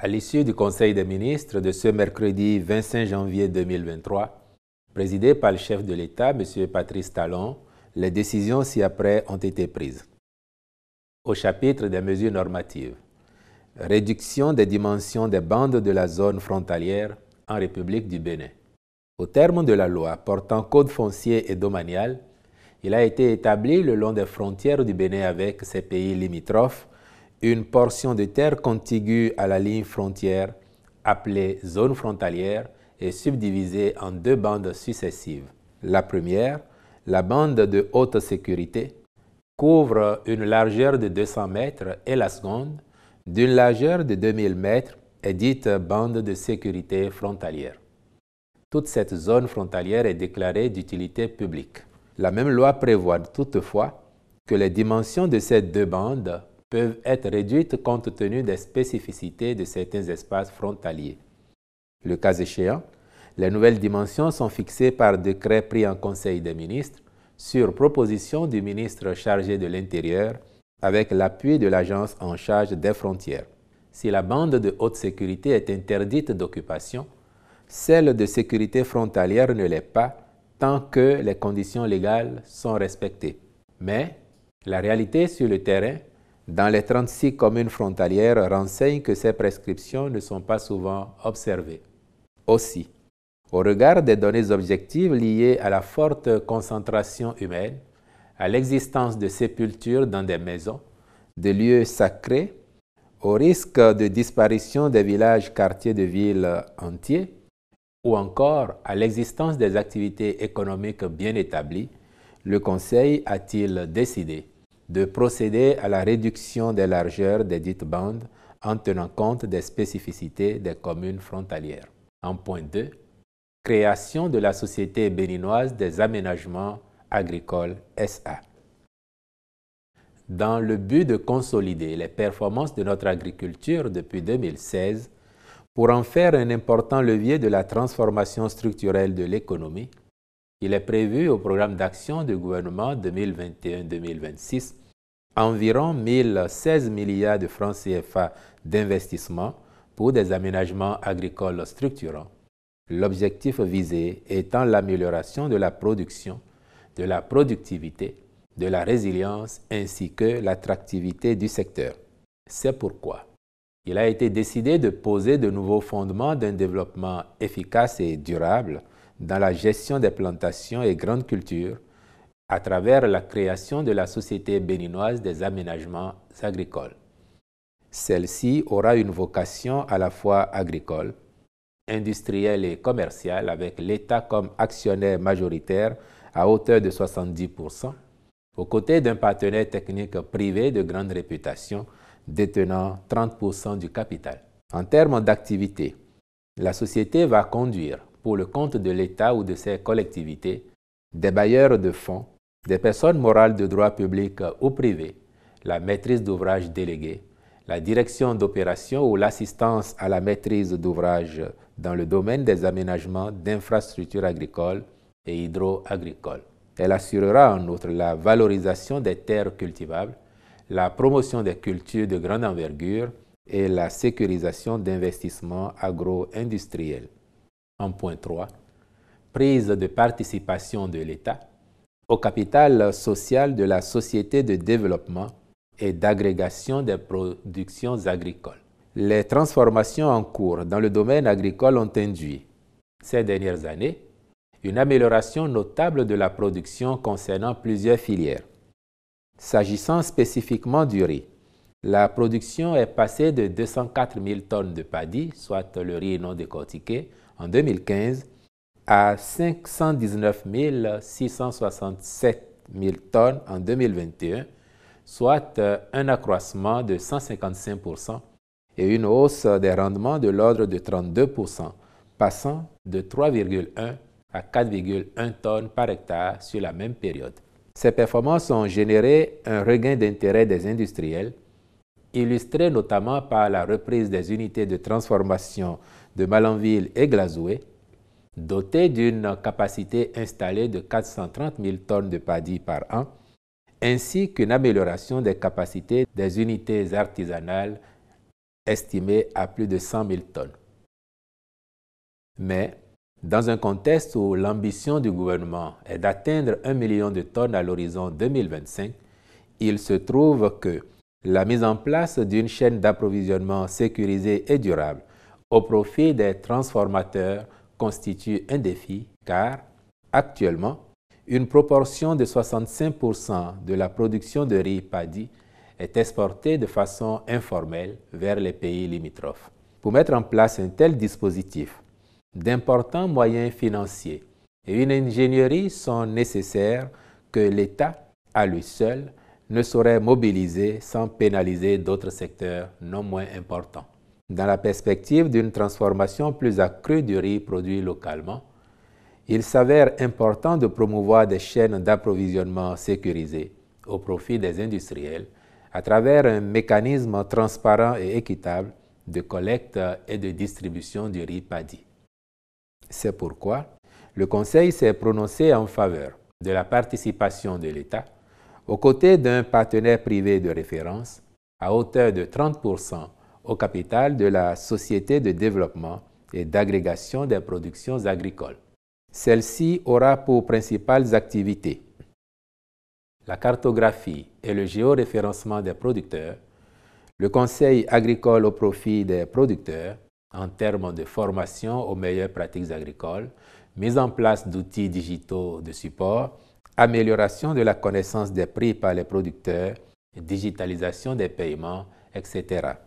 À l'issue du Conseil des ministres de ce mercredi 25 janvier 2023, présidé par le chef de l'État, M. Patrice Talon, les décisions ci-après ont été prises. Au chapitre des mesures normatives, réduction des dimensions des bandes de la zone frontalière en République du Bénin. Au terme de la loi portant code foncier et domanial, il a été établi le long des frontières du Bénin avec ses pays limitrophes une portion de terre contiguë à la ligne frontière, appelée zone frontalière, est subdivisée en deux bandes successives. La première, la bande de haute sécurité, couvre une largeur de 200 mètres et la seconde, d'une largeur de 2000 mètres, est dite bande de sécurité frontalière. Toute cette zone frontalière est déclarée d'utilité publique. La même loi prévoit toutefois que les dimensions de ces deux bandes peuvent être réduites compte tenu des spécificités de certains espaces frontaliers. Le cas échéant, les nouvelles dimensions sont fixées par décret pris en Conseil des ministres sur proposition du ministre chargé de l'Intérieur avec l'appui de l'agence en charge des frontières. Si la bande de haute sécurité est interdite d'occupation, celle de sécurité frontalière ne l'est pas tant que les conditions légales sont respectées. Mais la réalité sur le terrain dans les 36 communes frontalières renseignent que ces prescriptions ne sont pas souvent observées. Aussi, au regard des données objectives liées à la forte concentration humaine, à l'existence de sépultures dans des maisons, de lieux sacrés, au risque de disparition des villages, quartiers de villes entiers, ou encore à l'existence des activités économiques bien établies, le Conseil a-t-il décidé de procéder à la réduction des largeurs des dites bandes en tenant compte des spécificités des communes frontalières. En point 2, création de la Société béninoise des aménagements agricoles SA. Dans le but de consolider les performances de notre agriculture depuis 2016, pour en faire un important levier de la transformation structurelle de l'économie, il est prévu au programme d'action du gouvernement 2021-2026 environ 1016 milliards de francs CFA d'investissement pour des aménagements agricoles structurants. L'objectif visé étant l'amélioration de la production, de la productivité, de la résilience ainsi que l'attractivité du secteur. C'est pourquoi il a été décidé de poser de nouveaux fondements d'un développement efficace et durable dans la gestion des plantations et grandes cultures à travers la création de la Société béninoise des aménagements agricoles. Celle-ci aura une vocation à la fois agricole, industrielle et commerciale avec l'État comme actionnaire majoritaire à hauteur de 70%, aux côtés d'un partenaire technique privé de grande réputation détenant 30% du capital. En termes d'activité, la société va conduire pour le compte de l'État ou de ses collectivités, des bailleurs de fonds, des personnes morales de droit public ou privé, la maîtrise d'ouvrage déléguée, la direction d'opération ou l'assistance à la maîtrise d'ouvrage dans le domaine des aménagements d'infrastructures agricoles et hydro-agricoles. Elle assurera en outre la valorisation des terres cultivables, la promotion des cultures de grande envergure et la sécurisation d'investissements agro-industriels. 1.3, prise de participation de l'État au capital social de la société de développement et d'agrégation des productions agricoles. Les transformations en cours dans le domaine agricole ont induit, ces dernières années, une amélioration notable de la production concernant plusieurs filières. S'agissant spécifiquement du riz, la production est passée de 204 000 tonnes de paddy, soit le riz non décortiqué, en 2015 à 519 667 000 tonnes en 2021, soit euh, un accroissement de 155 et une hausse des rendements de l'ordre de 32 passant de 3,1 à 4,1 tonnes par hectare sur la même période. Ces performances ont généré un regain d'intérêt des industriels illustré notamment par la reprise des unités de transformation de Malanville et Glazoué, dotées d'une capacité installée de 430 000 tonnes de paddy par an, ainsi qu'une amélioration des capacités des unités artisanales estimées à plus de 100 000 tonnes. Mais, dans un contexte où l'ambition du gouvernement est d'atteindre 1 million de tonnes à l'horizon 2025, il se trouve que la mise en place d'une chaîne d'approvisionnement sécurisée et durable au profit des transformateurs constitue un défi car, actuellement, une proportion de 65% de la production de riz paddy est exportée de façon informelle vers les pays limitrophes. Pour mettre en place un tel dispositif, d'importants moyens financiers et une ingénierie sont nécessaires que l'État, à lui seul, ne saurait mobiliser sans pénaliser d'autres secteurs non moins importants. Dans la perspective d'une transformation plus accrue du riz produit localement, il s'avère important de promouvoir des chaînes d'approvisionnement sécurisées au profit des industriels à travers un mécanisme transparent et équitable de collecte et de distribution du riz paddy. C'est pourquoi le Conseil s'est prononcé en faveur de la participation de l'État aux côtés d'un partenaire privé de référence à hauteur de 30% au capital de la Société de développement et d'agrégation des productions agricoles. Celle-ci aura pour principales activités la cartographie et le géoréférencement des producteurs, le conseil agricole au profit des producteurs en termes de formation aux meilleures pratiques agricoles, mise en place d'outils digitaux de support, amélioration de la connaissance des prix par les producteurs, digitalisation des paiements, etc.